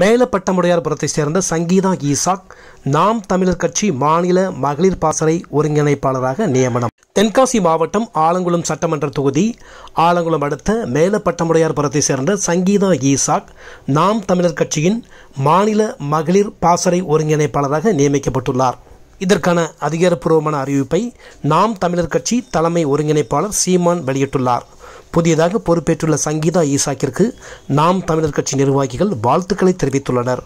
மேலப்பட்டமுடையார்புரத்தை புறத்தை சேர்ந்த சங்கீதா ஈசாக் நாம் தமிழர் கட்சி மாநில மகளிர் பாசறை ஒருங்கிணைப்பாளராக நியமனம் தென்காசி மாவட்டம் ஆலங்குளம் சட்டமன்ற தொகுதி ஆலங்குளம் அடுத்த மேலப்பட்டமுடையார்புரத்தை புறத்தை சேர்ந்த சங்கீதா ஈசாக் நாம் தமிழர் கட்சியின் மாநில மகளிர் பாசறை ஒருங்கிணைப்பாளராக நியமிக்கப்பட்டுள்ளார் இதற்கான அதிகாரப்பூர்வமான அறிவிப்பை நாம் தமிழர் கட்சி தலைமை ஒருங்கிணைப்பாளர் சீமான் வெளியிட்டுள்ளார் புதியதாக பொறுப்பேற்றுள்ள சங்கீதா ஈசாக்கிற்கு நாம் தமிழர் கட்சி நிர்வாகிகள் வாழ்த்துக்களை தெரிவித்துள்ளனர்